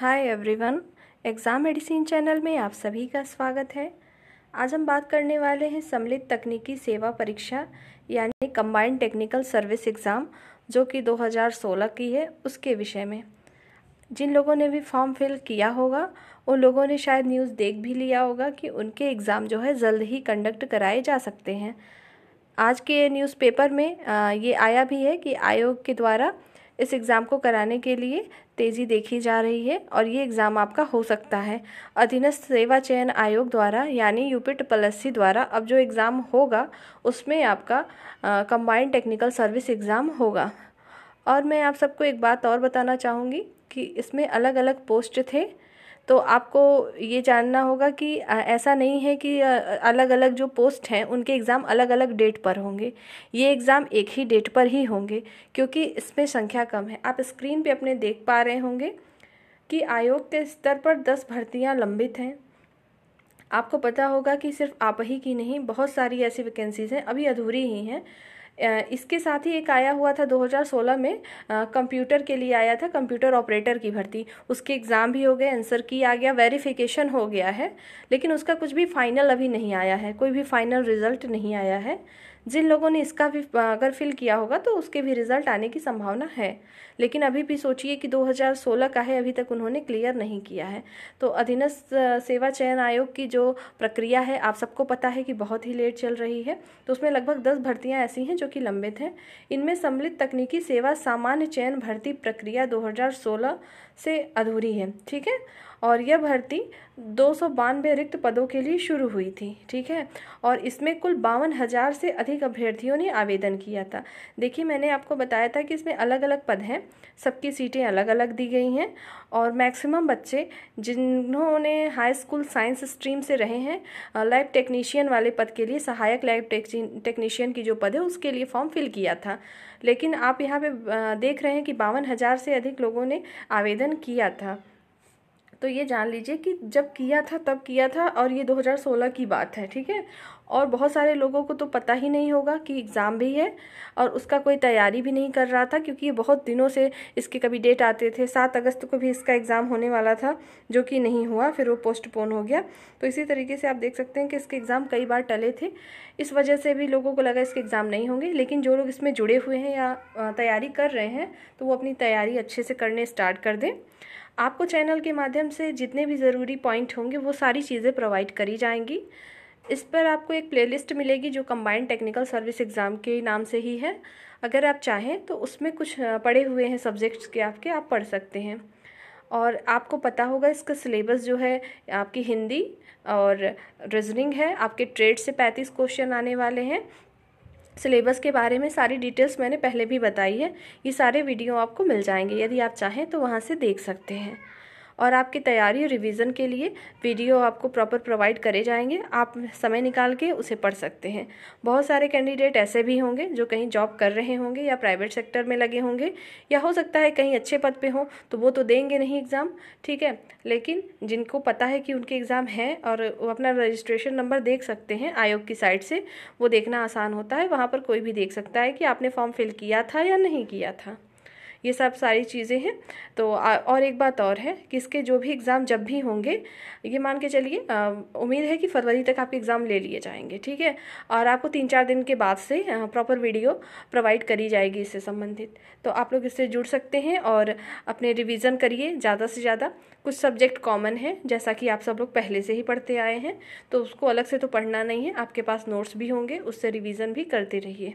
हाय everyone exam medicine channel में आप सभी का स्वागत है आज हम बात करने वाले हैं सम्मिलित तकनीकी सेवा परीक्षा यानी कंबाइंड टेक्निकल सर्विस एग्ज़ाम जो कि 2016 की है उसके विषय में जिन लोगों ने भी फॉर्म फिल किया होगा उन लोगों ने शायद न्यूज़ देख भी लिया होगा कि उनके एग्ज़ाम जो है जल्द ही कंडक्ट कराए जा सकते हैं आज के न्यूज़पेपर में ये आया भी है कि आयोग के द्वारा इस एग्ज़ाम को कराने के लिए तेज़ी देखी जा रही है और ये एग्ज़ाम आपका हो सकता है अधीनस्थ सेवा चयन आयोग द्वारा यानी यूपीट पलसी द्वारा अब जो एग्ज़ाम होगा उसमें आपका कंबाइंड टेक्निकल सर्विस एग्ज़ाम होगा और मैं आप सबको एक बात और बताना चाहूँगी कि इसमें अलग अलग पोस्ट थे तो आपको ये जानना होगा कि ऐसा नहीं है कि अलग अलग जो पोस्ट हैं उनके एग्ज़ाम अलग अलग डेट पर होंगे ये एग्ज़ाम एक ही डेट पर ही होंगे क्योंकि इसमें संख्या कम है आप स्क्रीन पे अपने देख पा रहे होंगे कि आयोग के स्तर पर दस भर्तियां लंबित हैं आपको पता होगा कि सिर्फ आप ही की नहीं बहुत सारी ऐसी वैकेंसीज़ हैं अभी अधूरी ही हैं इसके साथ ही एक आया हुआ था 2016 में कंप्यूटर के लिए आया था कंप्यूटर ऑपरेटर की भर्ती उसके एग्ज़ाम भी हो गए आंसर की आ गया वेरिफिकेशन हो गया है लेकिन उसका कुछ भी फाइनल अभी नहीं आया है कोई भी फाइनल रिजल्ट नहीं आया है जिन लोगों ने इसका भी अगर फिल किया होगा तो उसके भी रिजल्ट आने की संभावना है लेकिन अभी भी सोचिए कि 2016 का है अभी तक उन्होंने क्लियर नहीं किया है तो अधीनस्थ सेवा चयन आयोग की जो प्रक्रिया है आप सबको पता है कि बहुत ही लेट चल रही है तो उसमें लगभग दस भर्तियाँ ऐसी हैं जो की कि लंबित हैं इनमें सम्मिलित तकनीकी सेवा सामान्य चयन भर्ती प्रक्रिया 2016 से अधूरी है ठीक है और यह भर्ती दो सौ बानवे रिक्त पदों के लिए शुरू हुई थी ठीक है और इसमें कुल बावन हज़ार से अधिक अभ्यर्थियों ने आवेदन किया था देखिए मैंने आपको बताया था कि इसमें अलग अलग पद हैं सबकी सीटें अलग अलग दी गई हैं और मैक्सिमम बच्चे जिन्होंने हाई स्कूल साइंस स्ट्रीम से रहे हैं लाइफ टेक्नीशियन वाले पद के लिए सहायक लाइफ टेक्नीशियन की जो पद है उसके लिए फॉर्म फिल किया था लेकिन आप यहाँ पे देख रहे हैं कि बावन हज़ार से अधिक लोगों ने आवेदन किया था तो ये जान लीजिए कि जब किया था तब किया था और ये 2016 की बात है ठीक है और बहुत सारे लोगों को तो पता ही नहीं होगा कि एग्ज़ाम भी है और उसका कोई तैयारी भी नहीं कर रहा था क्योंकि ये बहुत दिनों से इसके कभी डेट आते थे सात अगस्त को भी इसका एग्ज़ाम होने वाला था जो कि नहीं हुआ फिर वो पोस्टपोन हो गया तो इसी तरीके से आप देख सकते हैं कि इसके एग्ज़ाम कई बार टले थे इस वजह से भी लोगों को लगा इसके एग्ज़ाम नहीं होंगे लेकिन जो लोग इसमें जुड़े हुए हैं या तैयारी कर रहे हैं तो वो अपनी तैयारी अच्छे से करने स्टार्ट कर दें आपको चैनल के माध्यम से जितने भी ज़रूरी पॉइंट होंगे वो सारी चीज़ें प्रोवाइड करी जाएंगी इस पर आपको एक प्लेलिस्ट मिलेगी जो कम्बाइंड टेक्निकल सर्विस एग्ज़ाम के नाम से ही है अगर आप चाहें तो उसमें कुछ पढ़े हुए हैं सब्जेक्ट्स के आपके आप पढ़ सकते हैं और आपको पता होगा इसका सिलेबस जो है आपकी हिंदी और रीजनिंग है आपके ट्रेड से पैंतीस क्वेश्चन आने वाले हैं सिलेबस के बारे में सारी डिटेल्स मैंने पहले भी बताई है ये सारे वीडियो आपको मिल जाएंगे यदि आप चाहें तो वहाँ से देख सकते हैं और आपकी तैयारी और रिविज़न के लिए वीडियो आपको प्रॉपर प्रोवाइड करे जाएंगे आप समय निकाल के उसे पढ़ सकते हैं बहुत सारे कैंडिडेट ऐसे भी होंगे जो कहीं जॉब कर रहे होंगे या प्राइवेट सेक्टर में लगे होंगे या हो सकता है कहीं अच्छे पद पर हों तो वो तो देंगे नहीं एग्ज़ाम ठीक है लेकिन जिनको पता है कि उनके एग्ज़ाम हैं और वो अपना रजिस्ट्रेशन नंबर देख सकते हैं आयोग की साइट से वो देखना आसान होता है वहाँ पर कोई भी देख सकता है कि आपने फॉर्म फिल किया था या नहीं किया था ये सब सारी चीज़ें हैं तो और एक बात और है कि इसके जो भी एग्ज़ाम जब भी होंगे ये मान के चलिए उम्मीद है कि फरवरी तक आपके एग्ज़ाम ले लिए जाएंगे ठीक है और आपको तीन चार दिन के बाद से प्रॉपर वीडियो प्रोवाइड करी जाएगी इससे संबंधित तो आप लोग इससे जुड़ सकते हैं और अपने रिविज़न करिए ज़्यादा से ज़्यादा कुछ सब्जेक्ट कॉमन है जैसा कि आप सब लोग पहले से ही पढ़ते आए हैं तो उसको अलग से तो पढ़ना नहीं है आपके पास नोट्स भी होंगे उससे रिविज़न भी करते रहिए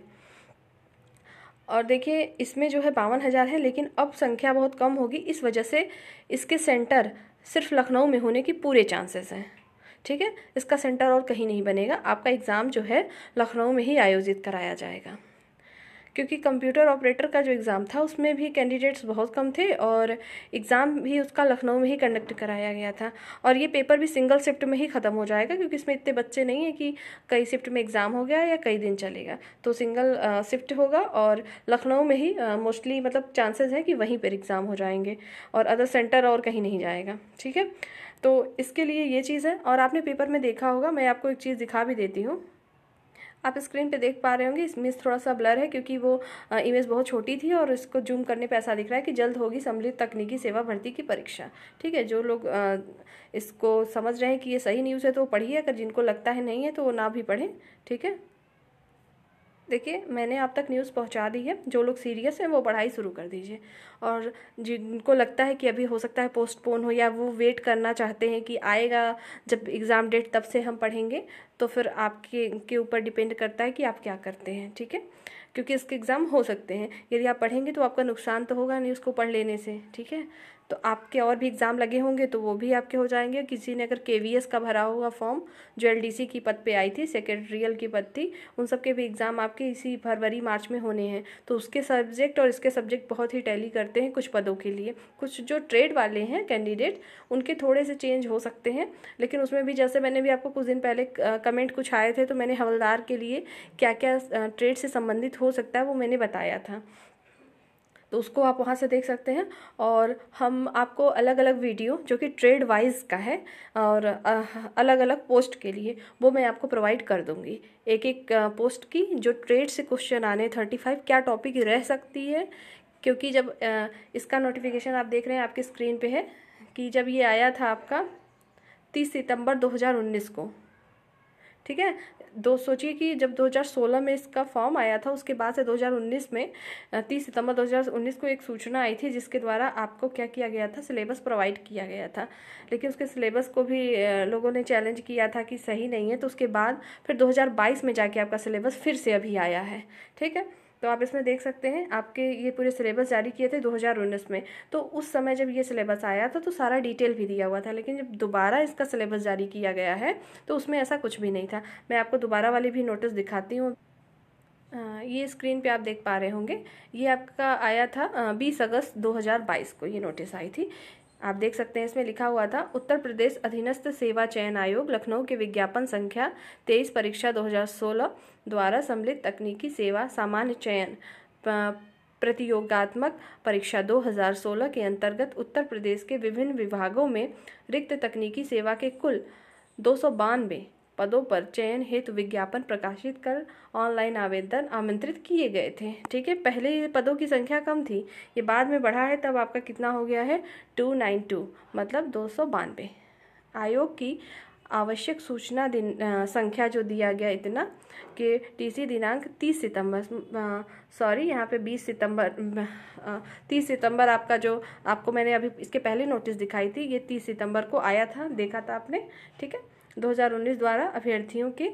और देखिए इसमें जो है बावन हज़ार है लेकिन अब संख्या बहुत कम होगी इस वजह से इसके सेंटर सिर्फ लखनऊ में होने की पूरे चांसेस हैं ठीक है इसका सेंटर और कहीं नहीं बनेगा आपका एग्ज़ाम जो है लखनऊ में ही आयोजित कराया जाएगा क्योंकि कंप्यूटर ऑपरेटर का जो एग्ज़ाम था उसमें भी कैंडिडेट्स बहुत कम थे और एग्ज़ाम भी उसका लखनऊ में ही कंडक्ट कराया गया था और ये पेपर भी सिंगल शिफ्ट में ही ख़त्म हो जाएगा क्योंकि इसमें इतने बच्चे नहीं हैं कि कई शिफ्ट में एग्ज़ाम हो गया या कई दिन चलेगा तो सिंगल शिफ्ट होगा और लखनऊ में ही मोस्टली मतलब चांसेस है कि वहीं पर एग्ज़ाम हो जाएंगे और अदर सेंटर और कहीं नहीं जाएगा ठीक है तो इसके लिए ये चीज़ है और आपने पेपर में देखा होगा मैं आपको एक चीज़ दिखा भी देती हूँ आप स्क्रीन पे देख पा रहे होंगे इसमें थोड़ा सा ब्लर है क्योंकि वो इमेज बहुत छोटी थी और इसको जूम करने पर ऐसा दिख रहा है कि जल्द होगी सम्मिलित तकनीकी सेवा भर्ती की परीक्षा ठीक है जो लोग इसको समझ रहे हैं कि ये सही न्यूज़ है तो पढ़िए अगर जिनको लगता है नहीं है तो वो ना भी पढ़ें ठीक है देखिए मैंने आप तक न्यूज़ पहुंचा दी है जो लोग सीरियस हैं वो पढ़ाई शुरू कर दीजिए और जिनको लगता है कि अभी हो सकता है पोस्टपोन हो या वो वेट करना चाहते हैं कि आएगा जब एग्ज़ाम डेट तब से हम पढ़ेंगे तो फिर आपके के ऊपर डिपेंड करता है कि आप क्या करते हैं ठीक है क्योंकि इसके एग्ज़ाम हो सकते हैं यदि आप पढ़ेंगे तो आपका नुकसान तो होगा नहीं उसको पढ़ लेने से ठीक है तो आपके और भी एग्ज़ाम लगे होंगे तो वो भी आपके हो जाएंगे किसी ने अगर के का भरा हुआ फॉर्म जो एल की पद पर आई थी सेक्रेटरियल की पद थी उन सब के भी एग्ज़ाम आपके इसी फरवरी मार्च में होने हैं तो उसके सब्जेक्ट और इसके सब्जेक्ट बहुत ही टैली करते हैं कुछ पदों के लिए कुछ जो ट्रेड वाले हैं कैंडिडेट उनके थोड़े से चेंज हो सकते हैं लेकिन उसमें भी जैसे मैंने भी आपको कुछ दिन पहले कमेंट कुछ आए थे तो मैंने हवलदार के लिए क्या क्या ट्रेड से संबंधित हो सकता है वो मैंने बताया था तो उसको आप वहाँ से देख सकते हैं और हम आपको अलग अलग वीडियो जो कि ट्रेड वाइज का है और अलग अलग पोस्ट के लिए वो मैं आपको प्रोवाइड कर दूँगी एक एक पोस्ट की जो ट्रेड से क्वेश्चन आने थर्टी फाइव क्या टॉपिक रह सकती है क्योंकि जब इसका नोटिफिकेशन आप देख रहे हैं आपकी स्क्रीन पर है कि जब ये आया था आपका तीस सितंबर दो को ठीक है दो सोचिए कि जब 2016 में इसका फॉर्म आया था उसके बाद से 2019 में 30 सितंबर 2019 को एक सूचना आई थी जिसके द्वारा आपको क्या किया गया था सिलेबस प्रोवाइड किया गया था लेकिन उसके सिलेबस को भी लोगों ने चैलेंज किया था कि सही नहीं है तो उसके बाद फिर 2022 में जाके आपका सिलेबस फिर से अभी आया है ठीक है तो आप इसमें देख सकते हैं आपके ये पूरे सिलेबस जारी किए थे उन्नीस में तो उस समय जब ये सिलेबस आया था तो सारा डिटेल भी दिया हुआ था लेकिन जब दोबारा इसका सिलेबस जारी किया गया है तो उसमें ऐसा कुछ भी नहीं था मैं आपको दोबारा वाली भी नोटिस दिखाती हूँ ये स्क्रीन पे आप देख पा रहे होंगे ये आपका आया था बीस अगस्त 2022 को ये नोटिस आई थी आप देख सकते हैं इसमें लिखा हुआ था उत्तर प्रदेश अधीनस्थ सेवा चयन आयोग लखनऊ के विज्ञापन संख्या तेईस परीक्षा 2016 द्वारा सम्मिलित तकनीकी सेवा सामान्य चयन प्रतियोगात्मक परीक्षा 2016 के अंतर्गत उत्तर प्रदेश के विभिन्न विभागों में रिक्त तकनीकी सेवा के कुल दो सौ बानवे पदों पर चयन हेतु विज्ञापन प्रकाशित कर ऑनलाइन आवेदन आमंत्रित किए गए थे ठीक है पहले ये पदों की संख्या कम थी ये बाद में बढ़ा है तब आपका कितना हो गया है टू नाइन टू मतलब दो सौ बानवे आयोग की आवश्यक सूचना दिन आ, संख्या जो दिया गया इतना कि टीसी दिनांक 30 सितंबर सॉरी यहाँ पे 20 सितंबर तीस 30 सितंबर आपका जो आपको मैंने अभी इसके पहले नोटिस दिखाई थी ये 30 सितंबर को आया था देखा था आपने ठीक है 2019 द्वारा अभ्यर्थियों के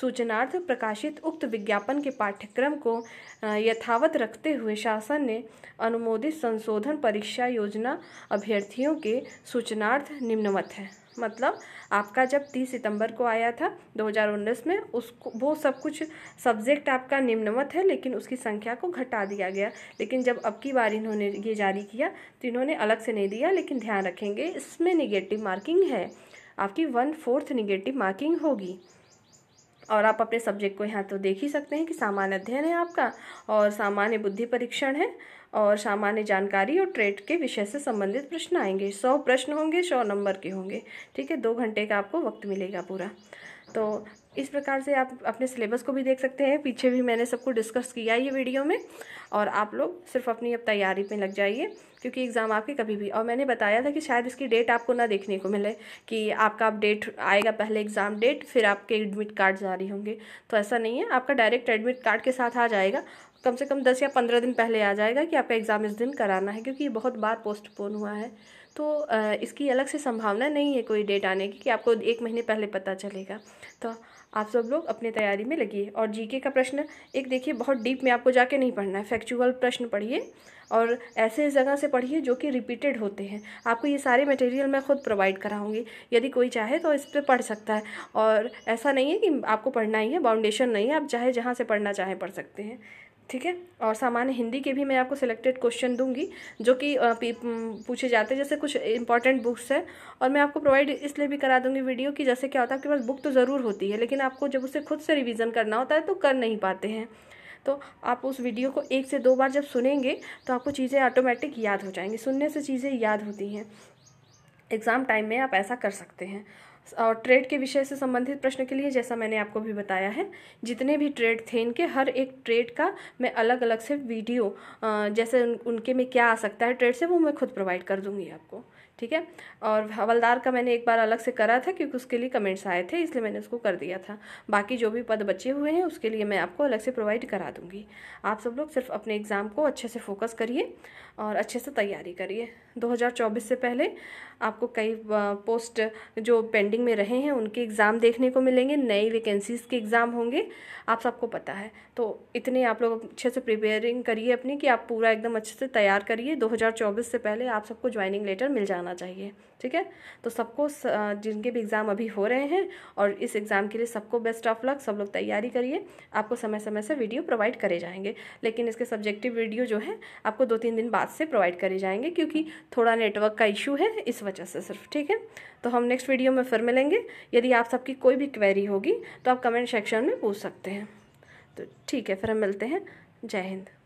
सूचनार्थ प्रकाशित उक्त विज्ञापन के पाठ्यक्रम को यथावत रखते हुए शासन ने अनुमोदित संशोधन परीक्षा योजना अभ्यर्थियों के सूचनार्थ निम्नवत है मतलब आपका जब 30 सितंबर को आया था 2019 में उसको वो सब कुछ सब्जेक्ट आपका निम्नवत है लेकिन उसकी संख्या को घटा दिया गया लेकिन जब अब की बार इन्होंने ये जारी किया तो इन्होंने अलग से नहीं दिया लेकिन ध्यान रखेंगे इसमें निगेटिव मार्किंग है आपकी वन फोर्थ निगेटिव मार्किंग होगी और आप अपने सब्जेक्ट को यहाँ तो देख ही सकते हैं कि सामान्य अध्ययन है आपका और सामान्य बुद्धि परीक्षण है और सामान्य जानकारी और ट्रेड के विषय से संबंधित प्रश्न आएंगे सौ प्रश्न होंगे सौ नंबर के होंगे ठीक है दो घंटे का आपको वक्त मिलेगा पूरा तो इस प्रकार से आप अपने सिलेबस को भी देख सकते हैं पीछे भी मैंने सबको डिस्कस किया है ये वीडियो में और आप लोग सिर्फ अपनी अब तैयारी पर लग जाइए क्योंकि एग्ज़ाम आपके कभी भी और मैंने बताया था कि शायद इसकी डेट आपको ना देखने को मिले कि आपका अपडेट आएगा पहले एग्ज़ाम डेट फिर आपके एडमिट कार्ड जारी होंगे तो ऐसा नहीं है आपका डायरेक्ट एडमिट कार्ड के साथ आ जाएगा कम से कम दस या पंद्रह दिन पहले आ जाएगा कि आपका एग्ज़ाम इस दिन कराना है क्योंकि ये बहुत बार पोस्टपोन हुआ है तो इसकी अलग से संभावना नहीं है कोई डेट आने की कि आपको एक महीने पहले पता चलेगा तो आप सब लोग अपनी तैयारी में लगिए और जीके का प्रश्न एक देखिए बहुत डीप में आपको जाके नहीं पढ़ना है फैक्चुअल प्रश्न पढ़िए और ऐसे जगह से पढ़िए जो कि रिपीटेड होते हैं आपको ये सारे मटेरियल मैं खुद प्रोवाइड कराऊंगी यदि कोई चाहे तो इस पर पढ़ सकता है और ऐसा नहीं है कि आपको पढ़ना ही है बाउंडेशन नहीं है आप चाहे जहाँ से पढ़ना चाहें पढ़ सकते हैं ठीक है और सामान्य हिंदी के भी मैं आपको सिलेक्टेड क्वेश्चन दूंगी जो कि पूछे जाते हैं जैसे कुछ इंपॉर्टेंट बुक्स है और मैं आपको प्रोवाइड इसलिए भी करा दूंगी वीडियो कि जैसे क्या होता है आपके पास बुक तो ज़रूर होती है लेकिन आपको जब उसे खुद से रिविज़न करना होता है तो कर नहीं पाते हैं तो आप उस वीडियो को एक से दो बार जब सुनेंगे तो आपको चीज़ें ऑटोमेटिक याद हो जाएंगी सुनने से चीज़ें याद होती हैं एग्ज़ाम टाइम में आप ऐसा कर सकते हैं और ट्रेड के विषय से संबंधित प्रश्न के लिए जैसा मैंने आपको भी बताया है जितने भी ट्रेड थे इनके हर एक ट्रेड का मैं अलग अलग से वीडियो जैसे उनके में क्या आ सकता है ट्रेड से वो मैं खुद प्रोवाइड कर दूंगी आपको ठीक है और हवलदार का मैंने एक बार अलग से करा था क्योंकि उसके लिए कमेंट्स आए थे इसलिए मैंने उसको कर दिया था बाकी जो भी पद बचे हुए हैं उसके लिए मैं आपको अलग से प्रोवाइड करा दूँगी आप सब लोग सिर्फ अपने एग्ज़ाम को अच्छे से फोकस करिए और अच्छे से तैयारी करिए 2024 से पहले आपको कई पोस्ट जो पेंडिंग में रहे हैं उनके एग्ज़ाम देखने को मिलेंगे नई वैकेंसीज़ के एग्ज़ाम होंगे आप सबको पता है तो इतने आप लोग अच्छे से प्रिपेयरिंग करिए अपनी कि आप पूरा एकदम अच्छे से तैयार करिए 2024 से पहले आप सबको ज्वाइनिंग लेटर मिल जाना होना चाहिए ठीक है तो सबको जिनके भी एग्ज़ाम अभी हो रहे हैं और इस एग्ज़ाम के लिए सबको बेस्ट ऑफ लक सब लोग तैयारी करिए आपको समय समय से वीडियो प्रोवाइड करे जाएंगे लेकिन इसके सब्जेक्टिव वीडियो जो है आपको दो तीन दिन बाद से प्रोवाइड करे जाएंगे क्योंकि थोड़ा नेटवर्क का इशू है इस वजह से सिर्फ ठीक है तो हम नेक्स्ट वीडियो में फिर मिलेंगे यदि आप सबकी कोई भी क्वेरी होगी तो आप कमेंट सेक्शन में पूछ सकते हैं तो ठीक है फिर हम मिलते हैं जय हिंद